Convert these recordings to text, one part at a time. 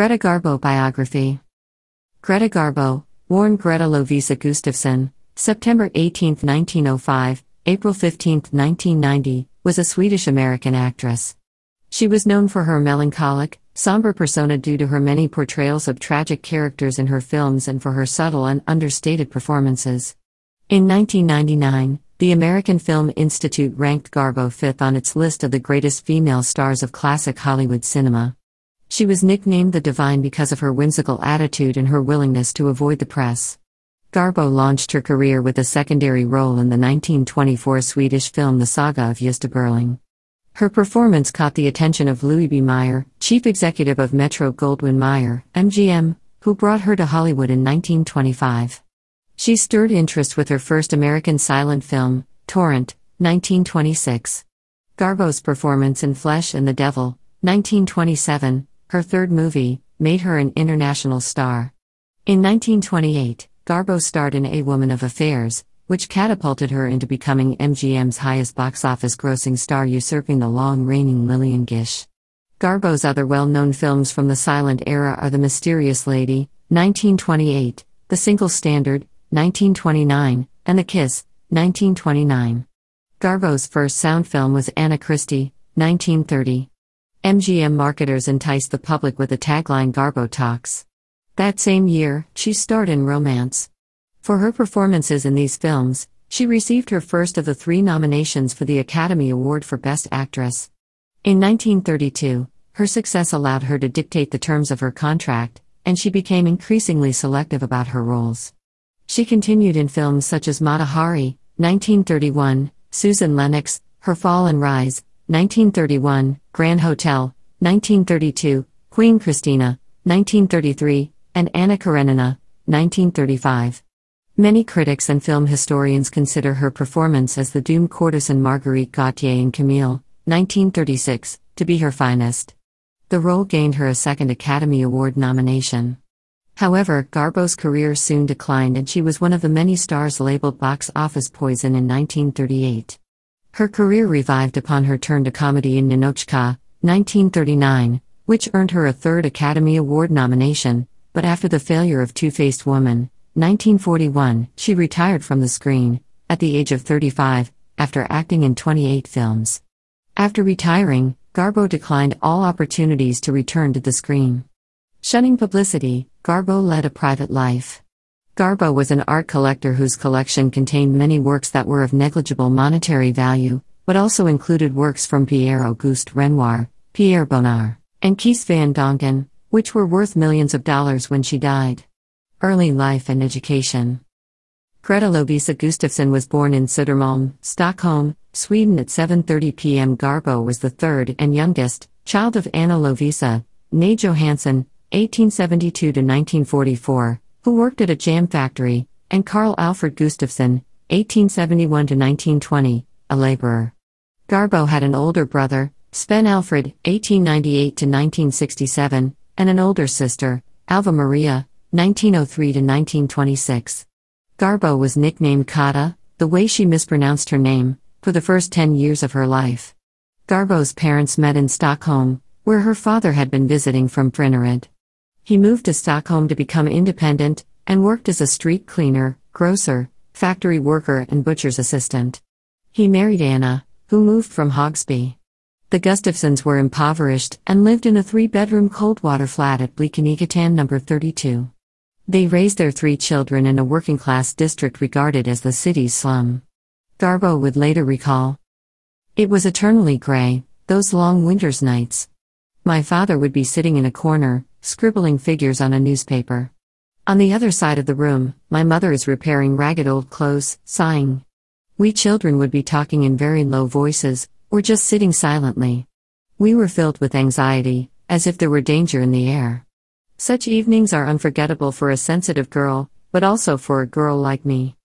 Greta Garbo biography. Greta Garbo, born Greta Lovisa Gustafsson, September 18, 1905, April 15, 1990, was a Swedish American actress. She was known for her melancholic, somber persona due to her many portrayals of tragic characters in her films and for her subtle and understated performances. In 1999, the American Film Institute ranked Garbo fifth on its list of the greatest female stars of classic Hollywood cinema. She was nicknamed the Divine because of her whimsical attitude and her willingness to avoid the press. Garbo launched her career with a secondary role in the 1924 Swedish film The Saga of Gösta Berling. Her performance caught the attention of Louis B. Meyer, chief executive of Metro Goldwyn Mayer, MGM, who brought her to Hollywood in 1925. She stirred interest with her first American silent film, Torrent, 1926. Garbo's performance in Flesh and the Devil, 1927, her third movie, made her an international star. In 1928, Garbo starred in A Woman of Affairs, which catapulted her into becoming MGM's highest box office grossing star, usurping the long reigning Lillian Gish. Garbo's other well known films from the silent era are The Mysterious Lady, 1928, The Single Standard, 1929, and The Kiss, 1929. Garbo's first sound film was Anna Christie, 1930. MGM marketers enticed the public with the tagline Garbo Talks. That same year, she starred in Romance. For her performances in these films, she received her first of the three nominations for the Academy Award for Best Actress. In 1932, her success allowed her to dictate the terms of her contract, and she became increasingly selective about her roles. She continued in films such as Mata Hari, 1931, Susan Lennox, Her Fall and Rise, 1931, Grand Hotel, 1932, Queen Christina, 1933, and Anna Karenina, 1935. Many critics and film historians consider her performance as the doomed courtesan Marguerite Gautier in Camille, 1936, to be her finest. The role gained her a second Academy Award nomination. However, Garbo's career soon declined and she was one of the many stars labeled box office poison in 1938. Her career revived upon her turn to comedy in Ninochka, 1939, which earned her a third Academy Award nomination, but after the failure of Two Faced Woman, 1941, she retired from the screen, at the age of 35, after acting in 28 films. After retiring, Garbo declined all opportunities to return to the screen. Shunning publicity, Garbo led a private life. Garbo was an art collector whose collection contained many works that were of negligible monetary value, but also included works from Pierre Auguste Renoir, Pierre Bonnard, and Kees van Dongen, which were worth millions of dollars when she died. Early life and education. Greta Lovisa Gustafsson was born in Södermalm, Stockholm, Sweden at 7:30 p.m. Garbo was the third and youngest child of Anna Lovisa, née Johansson, 1872 to 1944 who worked at a jam factory, and Carl Alfred Gustafson, 1871 to 1920, a laborer. Garbo had an older brother, Sven Alfred, 1898 to 1967, and an older sister, Alva Maria, 1903 to 1926. Garbo was nicknamed Kata, the way she mispronounced her name, for the first 10 years of her life. Garbo's parents met in Stockholm, where her father had been visiting from Frinerid. He moved to Stockholm to become independent and worked as a street cleaner, grocer, factory worker, and butcher's assistant. He married Anna, who moved from Hogsby. The Gustafsons were impoverished and lived in a three bedroom cold water flat at Blekinegatan number 32. They raised their three children in a working class district regarded as the city's slum. Garbo would later recall It was eternally gray, those long winter's nights. My father would be sitting in a corner, scribbling figures on a newspaper. On the other side of the room, my mother is repairing ragged old clothes, sighing. We children would be talking in very low voices, or just sitting silently. We were filled with anxiety, as if there were danger in the air. Such evenings are unforgettable for a sensitive girl, but also for a girl like me.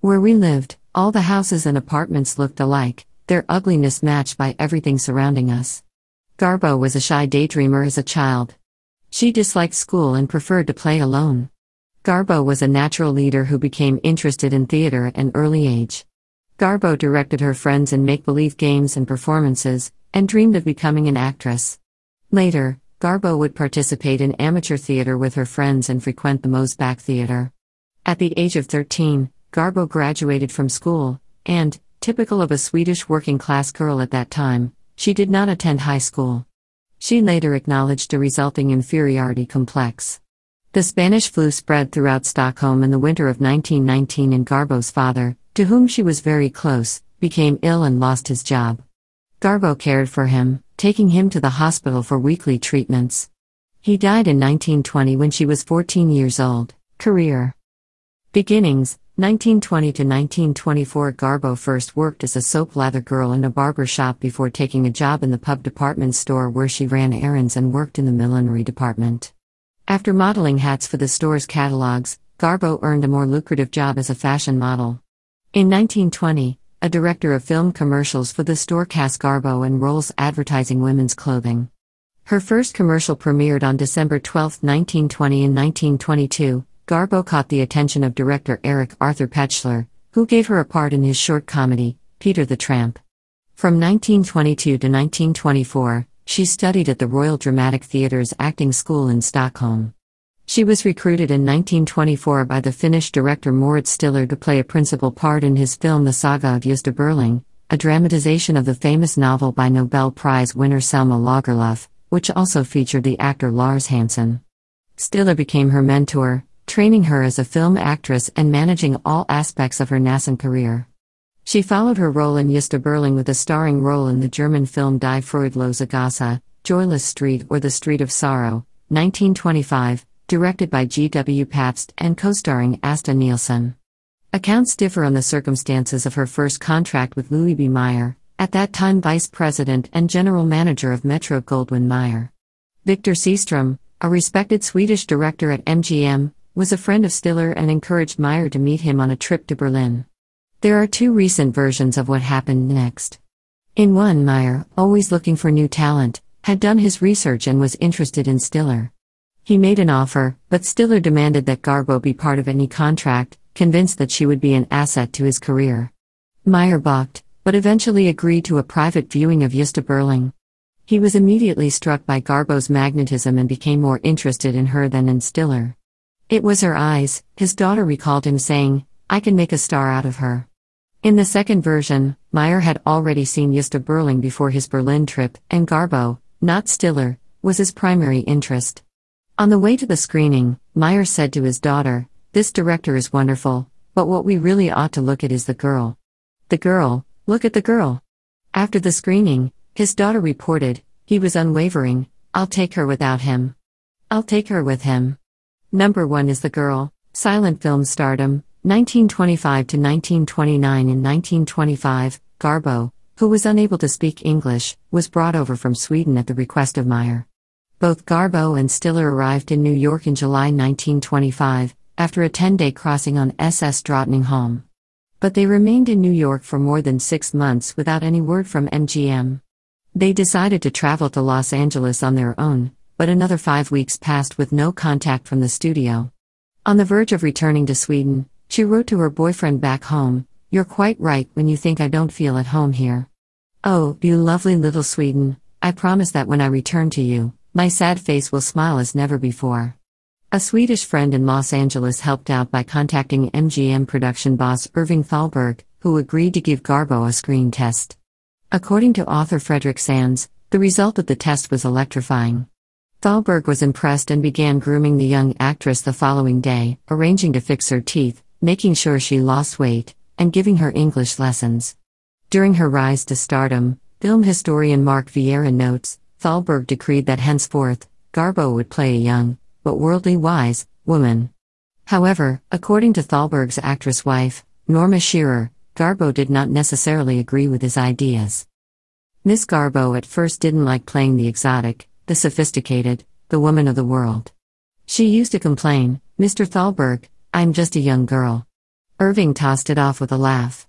Where we lived, all the houses and apartments looked alike, their ugliness matched by everything surrounding us. Garbo was a shy daydreamer as a child, she disliked school and preferred to play alone. Garbo was a natural leader who became interested in theater at an early age. Garbo directed her friends in make believe games and performances, and dreamed of becoming an actress. Later, Garbo would participate in amateur theater with her friends and frequent the Mosbach Theater. At the age of 13, Garbo graduated from school, and, typical of a Swedish working class girl at that time, she did not attend high school. She later acknowledged a resulting inferiority complex. The Spanish flu spread throughout Stockholm in the winter of 1919, and Garbo's father, to whom she was very close, became ill and lost his job. Garbo cared for him, taking him to the hospital for weekly treatments. He died in 1920 when she was 14 years old. Career Beginnings 1920 to 1924 Garbo first worked as a soap lather girl in a barber shop before taking a job in the pub department store where she ran errands and worked in the millinery department. After modeling hats for the store's catalogs, Garbo earned a more lucrative job as a fashion model. In 1920, a director of film commercials for the store cast Garbo in roles advertising women's clothing. Her first commercial premiered on December 12, 1920 and 1922, Garbo caught the attention of director Eric Arthur Petschler, who gave her a part in his short comedy, Peter the Tramp. From 1922 to 1924, she studied at the Royal Dramatic Theatre's acting school in Stockholm. She was recruited in 1924 by the Finnish director Moritz Stiller to play a principal part in his film The Saga of Gösta Berling, a dramatization of the famous novel by Nobel Prize winner Selma Lagerlöf, which also featured the actor Lars Hansen. Stiller became her mentor, training her as a film actress and managing all aspects of her nascent career. She followed her role in Yista Berling with a starring role in the German film Die Freudlose Gasse, Joyless Street or The Street of Sorrow, 1925, directed by G.W. Pabst and co-starring Asta Nielsen. Accounts differ on the circumstances of her first contract with Louis B. Meyer, at that time vice president and general manager of Metro Goldwyn Mayer. Victor Seastrom, a respected Swedish director at MGM, was a friend of Stiller and encouraged Meyer to meet him on a trip to Berlin. There are two recent versions of what happened next. In one, Meyer, always looking for new talent, had done his research and was interested in Stiller. He made an offer, but Stiller demanded that Garbo be part of any contract, convinced that she would be an asset to his career. Meyer balked, but eventually agreed to a private viewing of Yusta Berling. He was immediately struck by Garbo's magnetism and became more interested in her than in Stiller. It was her eyes, his daughter recalled him saying, I can make a star out of her. In the second version, Meyer had already seen Justa Berling before his Berlin trip, and Garbo, not Stiller, was his primary interest. On the way to the screening, Meyer said to his daughter, This director is wonderful, but what we really ought to look at is the girl. The girl, look at the girl. After the screening, his daughter reported, He was unwavering, I'll take her without him. I'll take her with him. Number 1 is The Girl, Silent Film Stardom, 1925 to 1929 in 1925, Garbo, who was unable to speak English, was brought over from Sweden at the request of Meyer. Both Garbo and Stiller arrived in New York in July 1925, after a 10 day crossing on SS Drottningholm. But they remained in New York for more than six months without any word from MGM. They decided to travel to Los Angeles on their own, but another five weeks passed with no contact from the studio. On the verge of returning to Sweden, she wrote to her boyfriend back home You're quite right when you think I don't feel at home here. Oh, you lovely little Sweden, I promise that when I return to you, my sad face will smile as never before. A Swedish friend in Los Angeles helped out by contacting MGM production boss Irving Thalberg, who agreed to give Garbo a screen test. According to author Frederick Sands, the result of the test was electrifying. Thalberg was impressed and began grooming the young actress the following day, arranging to fix her teeth, making sure she lost weight, and giving her English lessons. During her rise to stardom, film historian Mark Vieira notes Thalberg decreed that henceforth, Garbo would play a young, but worldly wise, woman. However, according to Thalberg's actress wife, Norma Shearer, Garbo did not necessarily agree with his ideas. Miss Garbo at first didn't like playing the exotic, the sophisticated, the woman of the world. She used to complain, Mr. Thalberg, I'm just a young girl. Irving tossed it off with a laugh.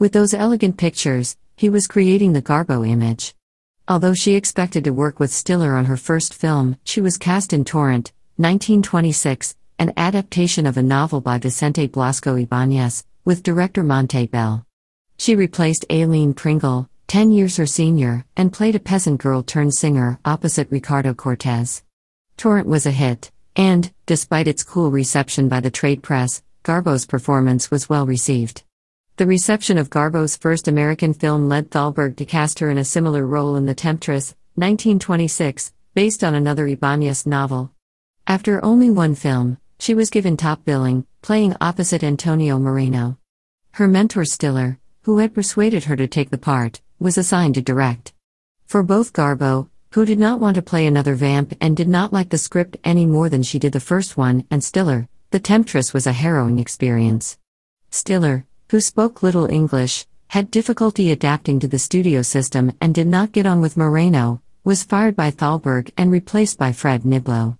With those elegant pictures, he was creating the Garbo image. Although she expected to work with Stiller on her first film, she was cast in Torrent, 1926, an adaptation of a novel by Vicente Blasco Ibáñez, with director Monte Bell. She replaced Aileen Pringle, 10 years her senior, and played a peasant girl turned singer opposite Ricardo Cortez. Torrent was a hit, and, despite its cool reception by the trade press, Garbo's performance was well received. The reception of Garbo's first American film led Thalberg to cast her in a similar role in The Temptress, 1926, based on another Ibanez novel. After only one film, she was given top billing, playing opposite Antonio Moreno. Her mentor Stiller, who had persuaded her to take the part, was assigned to direct. For both Garbo, who did not want to play another vamp and did not like the script any more than she did the first one, and Stiller, The Temptress was a harrowing experience. Stiller, who spoke little English, had difficulty adapting to the studio system and did not get on with Moreno, was fired by Thalberg and replaced by Fred Niblo.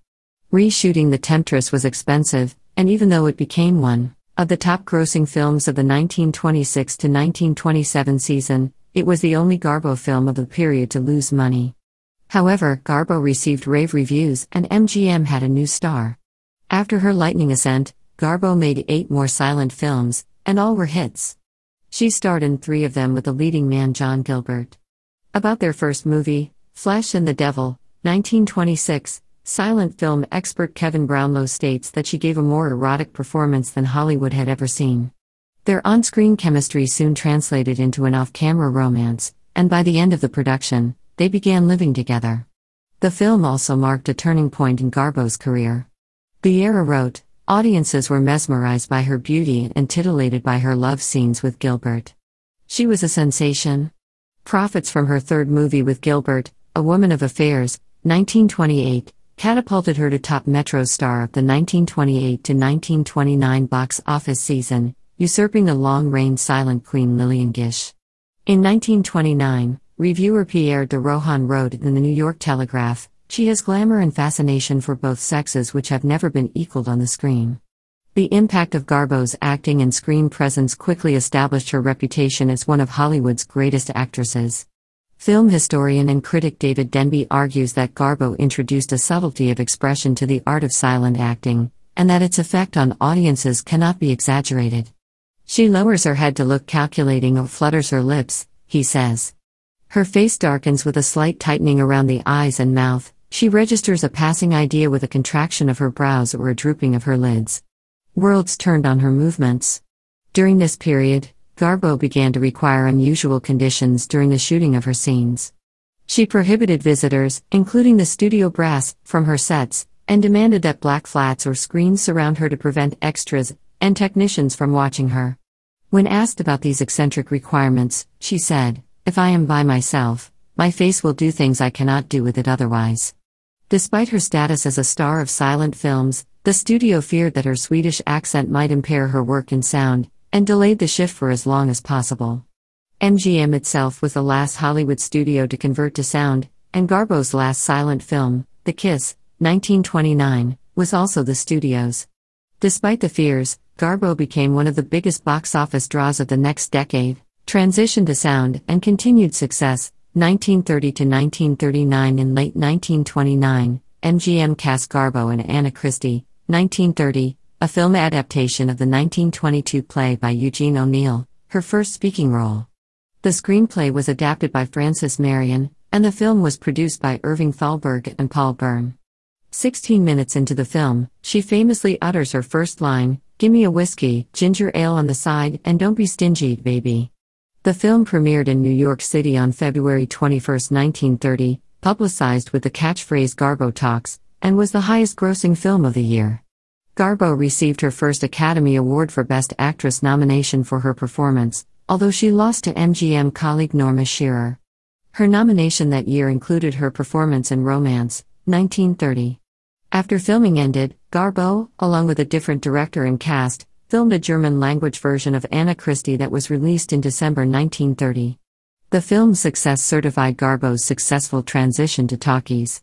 Reshooting The Temptress was expensive, and even though it became one of the top grossing films of the 1926 to 1927 season, it was the only Garbo film of the period to lose money. However, Garbo received rave reviews and MGM had a new star. After her lightning ascent, Garbo made eight more silent films, and all were hits. She starred in three of them with the leading man John Gilbert. About their first movie, Flesh and the Devil, 1926, silent film expert Kevin Brownlow states that she gave a more erotic performance than Hollywood had ever seen. Their on screen chemistry soon translated into an off camera romance, and by the end of the production, they began living together. The film also marked a turning point in Garbo's career. Vieira wrote, Audiences were mesmerized by her beauty and titillated by her love scenes with Gilbert. She was a sensation. Profits from her third movie with Gilbert, A Woman of Affairs, 1928, catapulted her to top Metro star of the 1928 to 1929 box office season, usurping the long reigned silent Queen Lillian Gish. In 1929, reviewer Pierre de Rohan wrote in the New York Telegraph She has glamour and fascination for both sexes which have never been equaled on the screen. The impact of Garbo's acting and screen presence quickly established her reputation as one of Hollywood's greatest actresses. Film historian and critic David Denby argues that Garbo introduced a subtlety of expression to the art of silent acting, and that its effect on audiences cannot be exaggerated. She lowers her head to look calculating or flutters her lips, he says. Her face darkens with a slight tightening around the eyes and mouth. She registers a passing idea with a contraction of her brows or a drooping of her lids. Worlds turned on her movements. During this period, Garbo began to require unusual conditions during the shooting of her scenes. She prohibited visitors, including the studio brass, from her sets, and demanded that black flats or screens surround her to prevent extras and technicians from watching her. When asked about these eccentric requirements, she said, If I am by myself, my face will do things I cannot do with it otherwise. Despite her status as a star of silent films, the studio feared that her Swedish accent might impair her work in sound, and delayed the shift for as long as possible. MGM itself was the last Hollywood studio to convert to sound, and Garbo's last silent film, The Kiss, 1929, was also the studio's. Despite the fears, Garbo became one of the biggest box office draws of the next decade, transitioned to sound, and continued success. 1930 to 1939 and late 1929, MGM cast Garbo and Anna Christie. 1930, a film adaptation of the 1922 play by Eugene O'Neill, her first speaking role. The screenplay was adapted by Francis Marion, and the film was produced by Irving Thalberg and Paul Byrne. 16 minutes into the film, she famously utters her first line Gimme a whiskey, ginger ale on the side, and don't be stingy, baby. The film premiered in New York City on February 21, 1930, publicized with the catchphrase Garbo Talks, and was the highest grossing film of the year. Garbo received her first Academy Award for Best Actress nomination for her performance, although she lost to MGM colleague Norma Shearer. Her nomination that year included her performance in Romance, 1930. After filming ended, Garbo, along with a different director and cast, filmed a German language version of Anna Christie that was released in December 1930. The film's success certified Garbo's successful transition to talkies.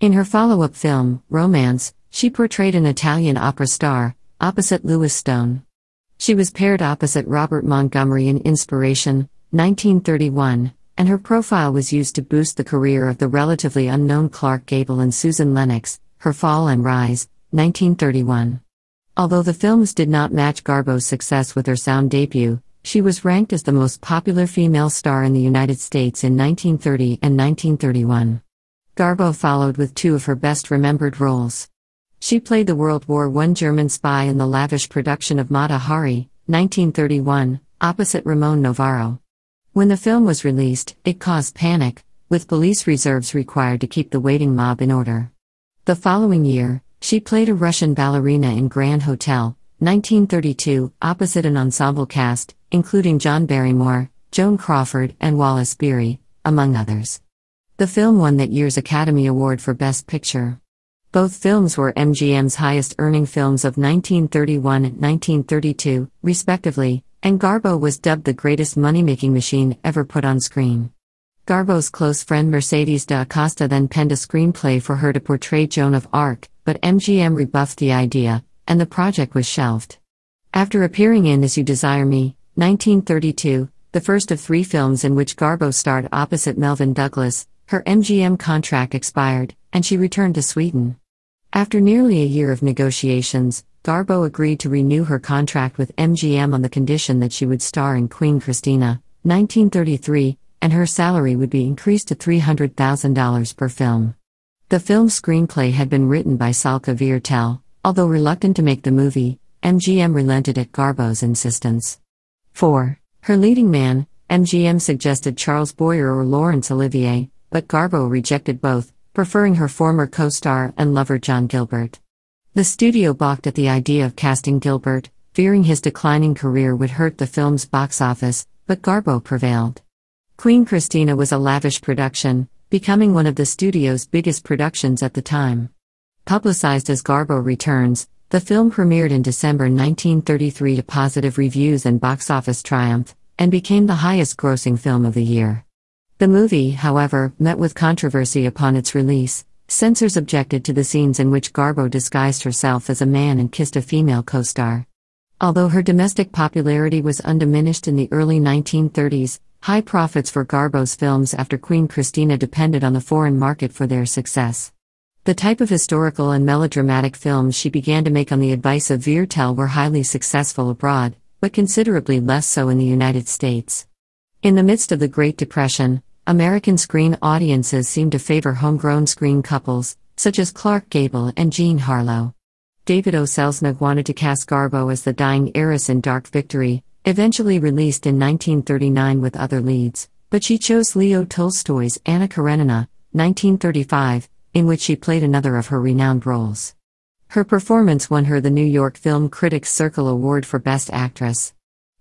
In her follow up film, Romance, she portrayed an Italian opera star, opposite Louis Stone. She was paired opposite Robert Montgomery in Inspiration, 1931, and her profile was used to boost the career of the relatively unknown Clark Gable and Susan Lennox, her fall and rise, 1931. Although the films did not match Garbo's success with her sound debut, she was ranked as the most popular female star in the United States in 1930 and 1931. Garbo followed with two of her best remembered roles. She played the World War I German spy in the lavish production of Mata Hari, 1931, opposite Ramon Novaro. When the film was released, it caused panic, with police reserves required to keep the waiting mob in order. The following year, she played a Russian ballerina in Grand Hotel, 1932, opposite an ensemble cast, including John Barrymore, Joan Crawford, and Wallace Beery, among others. The film won that year's Academy Award for Best Picture. Both films were MGM's highest earning films of 1931 and 1932, respectively, and Garbo was dubbed the greatest money making machine ever put on screen. Garbo's close friend Mercedes da Acosta then penned a screenplay for her to portray Joan of Arc, but MGM rebuffed the idea, and the project was shelved. After appearing in As You Desire Me, 1932, the first of three films in which Garbo starred opposite Melvin Douglas, her MGM contract expired, and she returned to Sweden. After nearly a year of negotiations, Garbo agreed to renew her contract with MGM on the condition that she would star in Queen Christina, 1933, and her salary would be increased to $300,000 per film. The film's screenplay had been written by Salka Viertel, although reluctant to make the movie, MGM relented at Garbo's insistence. 4. Her leading man, MGM suggested Charles Boyer or Laurence Olivier, but Garbo rejected both, preferring her former co star and lover John Gilbert. The studio balked at the idea of casting Gilbert, fearing his declining career would hurt the film's box office, but Garbo prevailed. Queen Christina was a lavish production, becoming one of the studio's biggest productions at the time. Publicized as Garbo Returns, the film premiered in December 1933 to positive reviews and box office triumph, and became the highest grossing film of the year. The movie, however, met with controversy upon its release. Censors objected to the scenes in which Garbo disguised herself as a man and kissed a female co star. Although her domestic popularity was undiminished in the early 1930s, High profits for Garbo's films after Queen Christina depended on the foreign market for their success. The type of historical and melodramatic films she began to make on the advice of Viertel were highly successful abroad, but considerably less so in the United States. In the midst of the Great Depression, American screen audiences seemed to favor homegrown screen couples, such as Clark Gable and Jean Harlow. David O. Selznick wanted to cast Garbo as the dying heiress in Dark Victory, eventually released in 1939 with other leads, but she chose Leo Tolstoy's Anna Karenina, 1935, in which she played another of her renowned roles. Her performance won her the New York Film Critics Circle Award for Best Actress.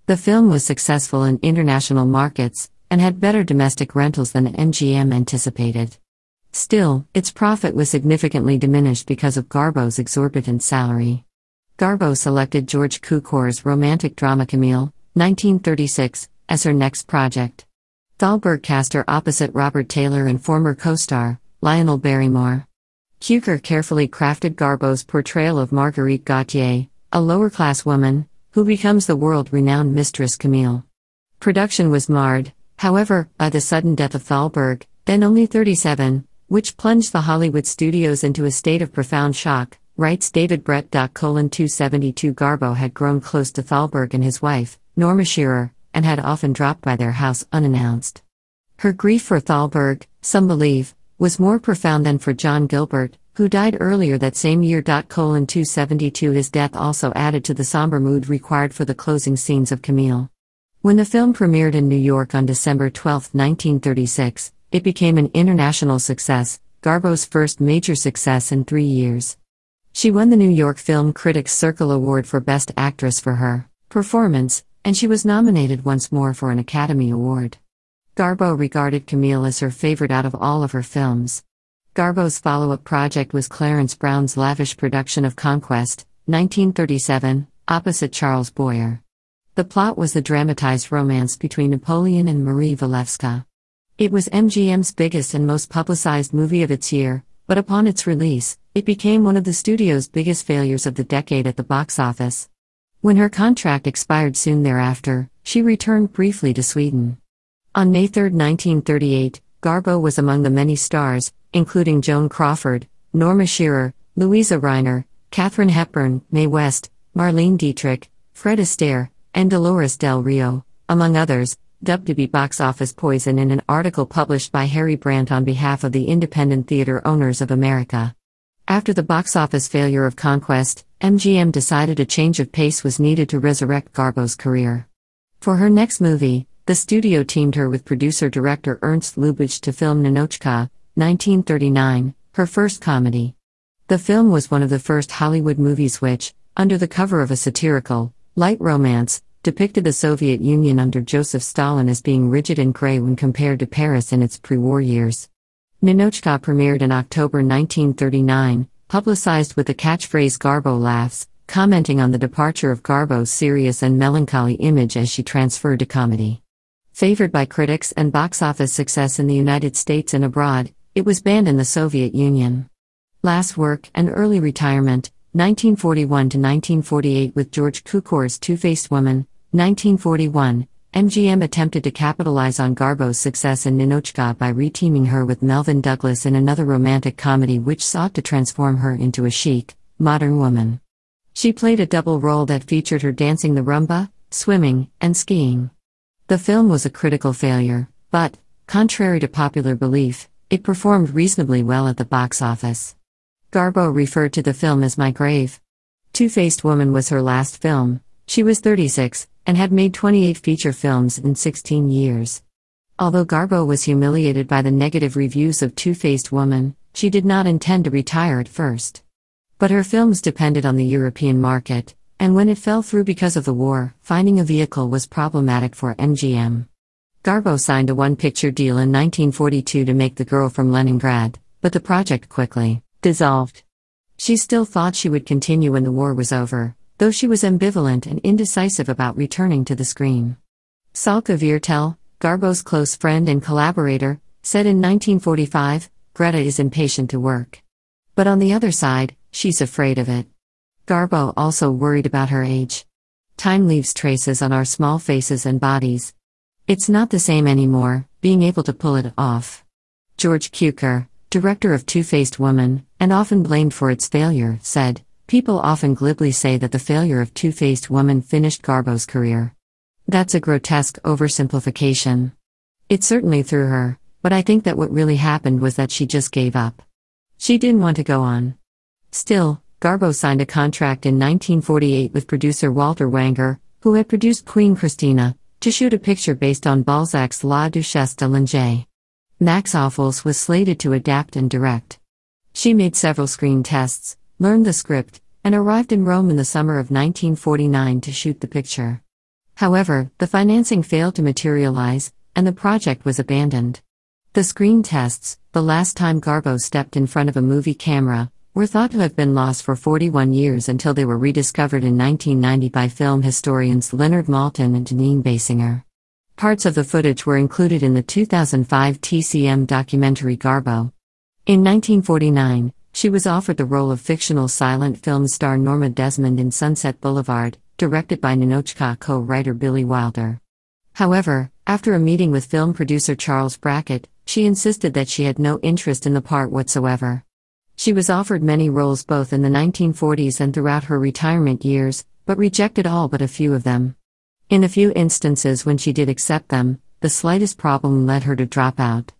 The film was successful in international markets and had better domestic rentals than MGM anticipated. Still, its profit was significantly diminished because of Garbo's exorbitant salary. Garbo selected George Cukor's romantic drama Camille, 1936, as her next project. Thalberg cast her opposite Robert Taylor and former co star, Lionel Barrymore. Cukor carefully crafted Garbo's portrayal of Marguerite Gautier, a lower class woman, who becomes the world renowned Mistress Camille. Production was marred, however, by the sudden death of Thalberg, then only 37, which plunged the Hollywood studios into a state of profound shock, writes David Brett. 272 Garbo had grown close to Thalberg and his wife, Norma Shearer, and had often dropped by their house unannounced. Her grief for Thalberg, some believe, was more profound than for John Gilbert, who died earlier that same year. 272 His death also added to the somber mood required for the closing scenes of Camille. When the film premiered in New York on December 12, 1936, it became an international success, Garbo's first major success in three years. She won the New York Film Critics Circle Award for Best Actress for her performance, and she was nominated once more for an Academy Award. Garbo regarded Camille as her favorite out of all of her films. Garbo's follow up project was Clarence Brown's lavish production of Conquest, 1937, opposite Charles Boyer. The plot was the dramatized romance between Napoleon and Marie Walewska. It was MGM's biggest and most publicized movie of its year, but upon its release, it became one of the studio's biggest failures of the decade at the box office. When her contract expired soon thereafter, she returned briefly to Sweden. On May 3, 1938, Garbo was among the many stars, including Joan Crawford, Norma Shearer, Louisa Reiner, Katharine Hepburn, Mae West, Marlene Dietrich, Fred Astaire, and Dolores Del Rio, among others, dubbed to be box office poison in an article published by Harry Brandt on behalf of the Independent Theater Owners of America. After the box office failure of Conquest, MGM decided a change of pace was needed to resurrect Garbo's career. For her next movie, the studio teamed her with producer director Ernst Lubitsch to film Ninochka, 1939, her first comedy. The film was one of the first Hollywood movies which, under the cover of a satirical, light romance, depicted the Soviet Union under Joseph Stalin as being rigid and gray when compared to Paris in its pre war years. Ninochka premiered in October 1939, publicized with the catchphrase Garbo laughs, commenting on the departure of Garbo's serious and melancholy image as she transferred to comedy. Favored by critics and box office success in the United States and abroad, it was banned in the Soviet Union. Last Work and Early Retirement, 1941 to 1948 with George Cukor's Two-Faced Woman, 1941, MGM attempted to capitalize on Garbo's success in Ninochka by reteaming her with Melvin Douglas in another romantic comedy which sought to transform her into a chic, modern woman. She played a double role that featured her dancing the rumba, swimming, and skiing. The film was a critical failure, but, contrary to popular belief, it performed reasonably well at the box office. Garbo referred to the film as My Grave. Two Faced Woman was her last film, she was 36, and had made 28 feature films in 16 years. Although Garbo was humiliated by the negative reviews of Two Faced Woman, she did not intend to retire at first. But her films depended on the European market, and when it fell through because of the war, finding a vehicle was problematic for MGM. Garbo signed a one picture deal in 1942 to make The Girl from Leningrad, but the project quickly dissolved. She still thought she would continue when the war was over, though she was ambivalent and indecisive about returning to the screen. Salka Viertel, Garbo's close friend and collaborator, said in 1945 Greta is impatient to work. But on the other side, she's afraid of it. Garbo also worried about her age. Time leaves traces on our small faces and bodies. It's not the same anymore, being able to pull it off. George Cukor, director of Two Faced Woman, and often blamed for its failure, said, People often glibly say that the failure of Two Faced Woman finished Garbo's career. That's a grotesque oversimplification. It certainly threw her, but I think that what really happened was that she just gave up. She didn't want to go on. Still, Garbo signed a contract in 1948 with producer Walter Wanger, who had produced Queen Christina, to shoot a picture based on Balzac's La Duchesse de Langeais. Max Offals was slated to adapt and direct. She made several screen tests, learned the script, and arrived in Rome in the summer of 1949 to shoot the picture. However, the financing failed to materialize, and the project was abandoned. The screen tests, the last time Garbo stepped in front of a movie camera, were thought to have been lost for 41 years until they were rediscovered in 1990 by film historians Leonard Maltin and Janine Basinger. Parts of the footage were included in the 2005 TCM documentary Garbo. In 1949, she was offered the role of fictional silent film star Norma Desmond in Sunset Boulevard, directed by Ninochka co writer Billy Wilder. However, after a meeting with film producer Charles Brackett, she insisted that she had no interest in the part whatsoever. She was offered many roles both in the 1940s and throughout her retirement years, but rejected all but a few of them. In a few instances, when she did accept them, the slightest problem led her to drop out.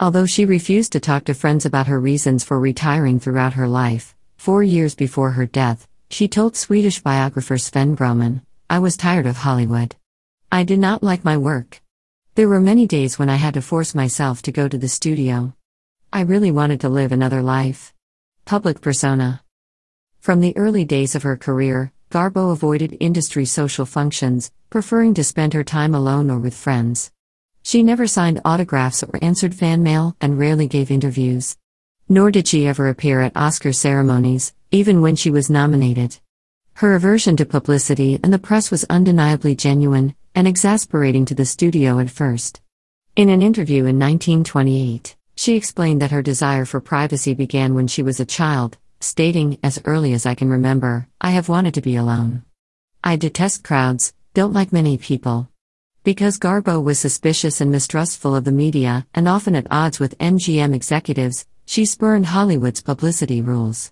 Although she refused to talk to friends about her reasons for retiring throughout her life, four years before her death, she told Swedish biographer Sven Broman, I was tired of Hollywood. I did not like my work. There were many days when I had to force myself to go to the studio. I really wanted to live another life. Public persona. From the early days of her career, Garbo avoided industry social functions, preferring to spend her time alone or with friends. She never signed autographs or answered fan mail and rarely gave interviews. Nor did she ever appear at Oscar ceremonies, even when she was nominated. Her aversion to publicity and the press was undeniably genuine and exasperating to the studio at first. In an interview in 1928, she explained that her desire for privacy began when she was a child, stating, As early as I can remember, I have wanted to be alone. I detest crowds, don't like many people. Because Garbo was suspicious and mistrustful of the media, and often at odds with MGM executives, she spurned Hollywood's publicity rules.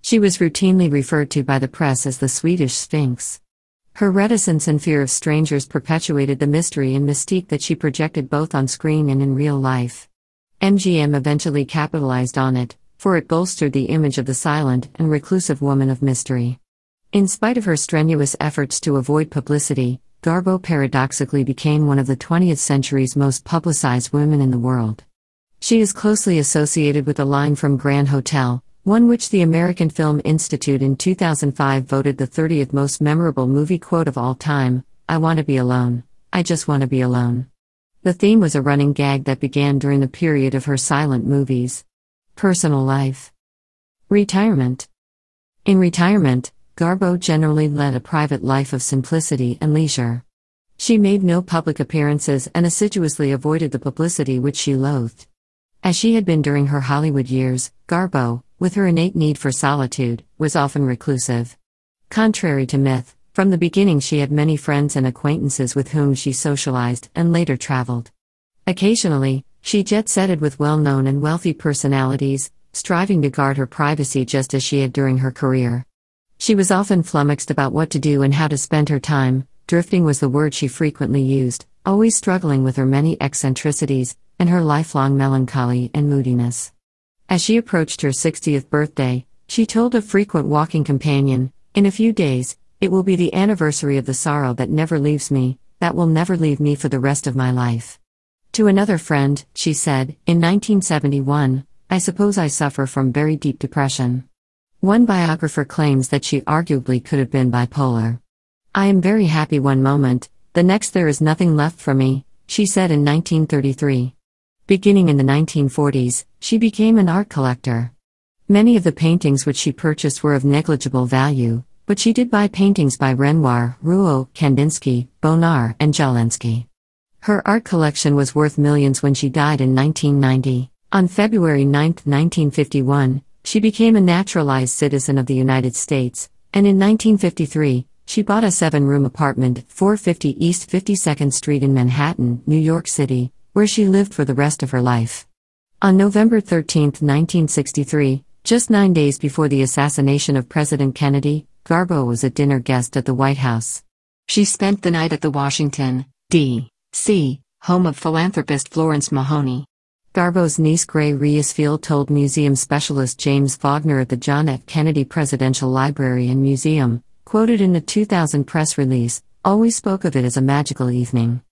She was routinely referred to by the press as the Swedish Sphinx. Her reticence and fear of strangers perpetuated the mystery and mystique that she projected both on screen and in real life. MGM eventually capitalized on it, for it bolstered the image of the silent and reclusive woman of mystery. In spite of her strenuous efforts to avoid publicity, Garbo paradoxically became one of the 20th century's most publicized women in the world. She is closely associated with a line from Grand Hotel, one which the American Film Institute in 2005 voted the 30th most memorable movie quote of all time I want to be alone. I just want to be alone. The theme was a running gag that began during the period of her silent movies. Personal life. Retirement. In retirement, Garbo generally led a private life of simplicity and leisure. She made no public appearances and assiduously avoided the publicity which she loathed. As she had been during her Hollywood years, Garbo, with her innate need for solitude, was often reclusive. Contrary to myth, from the beginning she had many friends and acquaintances with whom she socialized and later traveled. Occasionally, she jet setted with well known and wealthy personalities, striving to guard her privacy just as she had during her career. She was often flummoxed about what to do and how to spend her time. Drifting was the word she frequently used, always struggling with her many eccentricities and her lifelong melancholy and moodiness. As she approached her 60th birthday, she told a frequent walking companion, In a few days, it will be the anniversary of the sorrow that never leaves me, that will never leave me for the rest of my life. To another friend, she said, In 1971, I suppose I suffer from very deep depression. One biographer claims that she arguably could have been bipolar. I am very happy one moment, the next there is nothing left for me, she said in 1933. Beginning in the 1940s, she became an art collector. Many of the paintings which she purchased were of negligible value, but she did buy paintings by Renoir, Rouault, Kandinsky, Bonar, and Jawlensky. Her art collection was worth millions when she died in 1990. On February 9, 1951, she became a naturalized citizen of the United States, and in 1953, she bought a seven room apartment, 450 East 52nd Street in Manhattan, New York City, where she lived for the rest of her life. On November 13, 1963, just nine days before the assassination of President Kennedy, Garbo was a dinner guest at the White House. She spent the night at the Washington, D.C., home of philanthropist Florence Mahoney. Garbo's niece Gray Riesfield told museum specialist James Wagner at the John F. Kennedy Presidential Library and Museum, quoted in a 2000 press release, always spoke of it as a magical evening.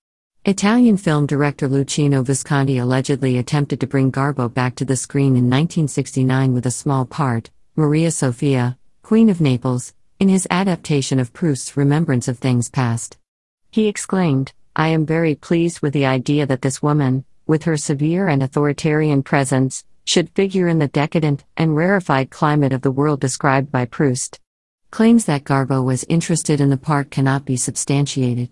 Italian film director Lucino Visconti allegedly attempted to bring Garbo back to the screen in 1969 with a small part, Maria Sophia, Queen of Naples, in his adaptation of Proust's Remembrance of Things Past. He exclaimed, I am very pleased with the idea that this woman, with her severe and authoritarian presence, should figure in the decadent and rarefied climate of the world described by Proust. Claims that Garbo was interested in the park cannot be substantiated.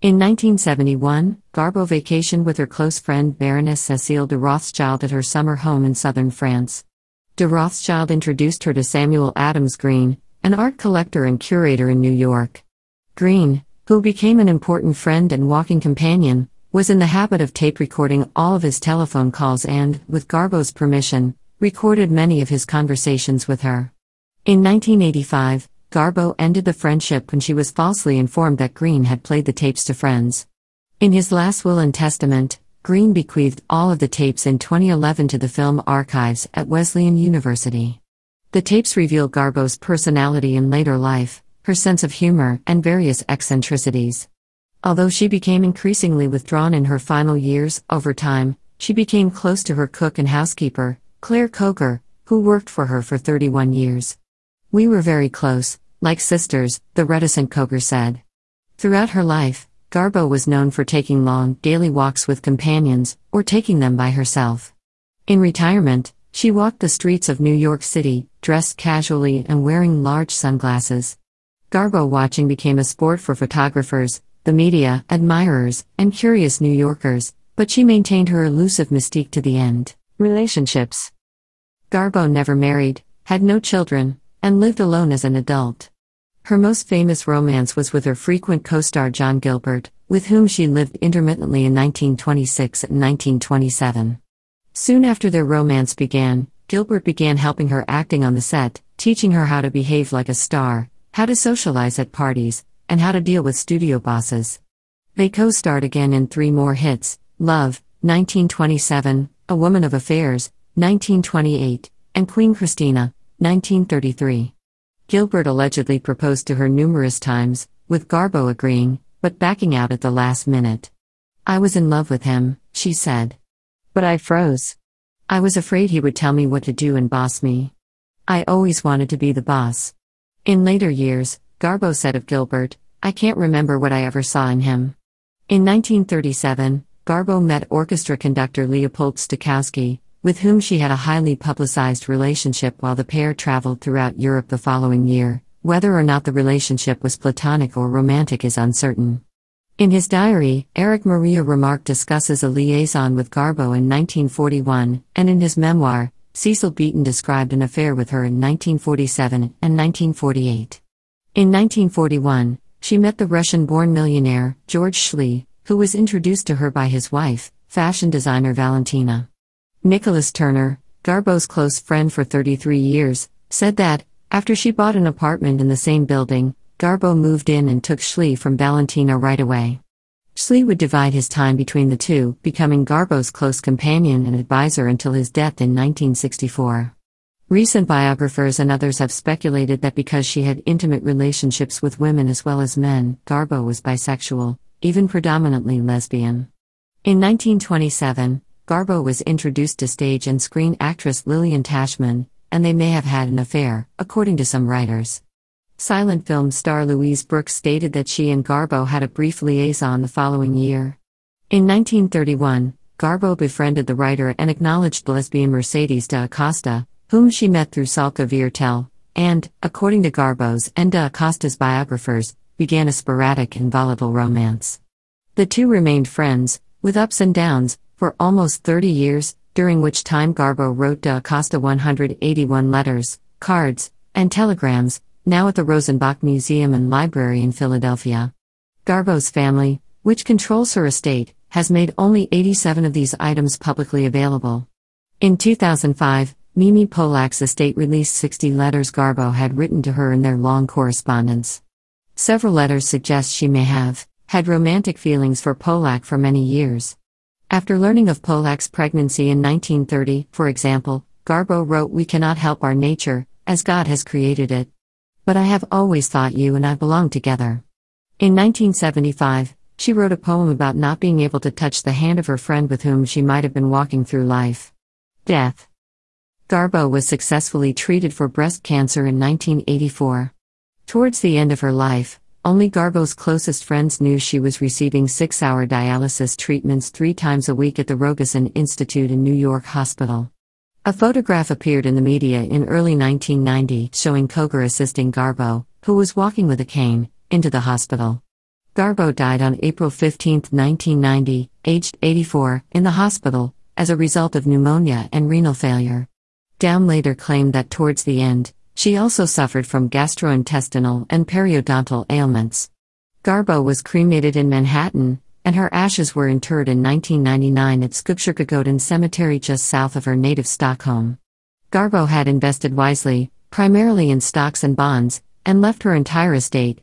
In 1971, Garbo vacationed with her close friend Baroness Cécile de Rothschild at her summer home in southern France. De Rothschild introduced her to Samuel Adams Green, an art collector and curator in New York. Green, who became an important friend and walking companion, was in the habit of tape recording all of his telephone calls and, with Garbo's permission, recorded many of his conversations with her. In 1985, Garbo ended the friendship when she was falsely informed that Green had played the tapes to friends. In his last will and testament, Green bequeathed all of the tapes in 2011 to the Film Archives at Wesleyan University. The tapes reveal Garbo's personality in later life, her sense of humor, and various eccentricities. Although she became increasingly withdrawn in her final years, over time, she became close to her cook and housekeeper, Claire Coker, who worked for her for 31 years. We were very close, like sisters, the reticent Coker said. Throughout her life, Garbo was known for taking long, daily walks with companions, or taking them by herself. In retirement, she walked the streets of New York City, dressed casually and wearing large sunglasses. Garbo watching became a sport for photographers, the media, admirers, and curious New Yorkers, but she maintained her elusive mystique to the end. Relationships Garbo never married, had no children, and lived alone as an adult. Her most famous romance was with her frequent co star John Gilbert, with whom she lived intermittently in 1926 and 1927. Soon after their romance began, Gilbert began helping her acting on the set, teaching her how to behave like a star, how to socialize at parties, and how to deal with studio bosses. They co starred again in three more hits Love, 1927, A Woman of Affairs, 1928, and Queen Christina, 1933. Gilbert allegedly proposed to her numerous times, with Garbo agreeing, but backing out at the last minute. I was in love with him, she said. But I froze. I was afraid he would tell me what to do and boss me. I always wanted to be the boss. In later years, Garbo said of Gilbert, I can't remember what I ever saw in him. In 1937, Garbo met orchestra conductor Leopold Stokowski, with whom she had a highly publicized relationship while the pair traveled throughout Europe the following year. Whether or not the relationship was platonic or romantic is uncertain. In his diary, Eric Maria Remarque discusses a liaison with Garbo in 1941, and in his memoir, Cecil Beaton described an affair with her in 1947 and 1948. In 1941, she met the Russian born millionaire, George Schlee, who was introduced to her by his wife, fashion designer Valentina. Nicholas Turner, Garbo's close friend for 33 years, said that, after she bought an apartment in the same building, Garbo moved in and took Schlee from Valentina right away. Schlee would divide his time between the two, becoming Garbo's close companion and advisor until his death in 1964. Recent biographers and others have speculated that because she had intimate relationships with women as well as men, Garbo was bisexual, even predominantly lesbian. In 1927, Garbo was introduced to stage and screen actress Lillian Tashman, and they may have had an affair, according to some writers. Silent film star Louise Brooks stated that she and Garbo had a brief liaison the following year. In 1931, Garbo befriended the writer and acknowledged lesbian Mercedes de Acosta, whom she met through Salka Viertel, and, according to Garbo's and da Acosta's biographers, began a sporadic and volatile romance. The two remained friends, with ups and downs, for almost 30 years, during which time Garbo wrote da Acosta 181 letters, cards, and telegrams, now at the Rosenbach Museum and Library in Philadelphia. Garbo's family, which controls her estate, has made only 87 of these items publicly available. In 2005, Mimi Polak's estate released 60 letters Garbo had written to her in their long correspondence. Several letters suggest she may have had romantic feelings for Polak for many years. After learning of Polak's pregnancy in 1930, for example, Garbo wrote, We cannot help our nature, as God has created it. But I have always thought you and I belong together. In 1975, she wrote a poem about not being able to touch the hand of her friend with whom she might have been walking through life. Death. Garbo was successfully treated for breast cancer in 1984. Towards the end of her life, only Garbo's closest friends knew she was receiving six hour dialysis treatments three times a week at the Robeson Institute in New York Hospital. A photograph appeared in the media in early 1990 showing Koger assisting Garbo, who was walking with a cane, into the hospital. Garbo died on April 15, 1990, aged 84, in the hospital, as a result of pneumonia and renal failure. Down later claimed that towards the end, she also suffered from gastrointestinal and periodontal ailments. Garbo was cremated in Manhattan, and her ashes were interred in 1999 at Skogsjögaden Cemetery just south of her native Stockholm. Garbo had invested wisely, primarily in stocks and bonds, and left her entire estate,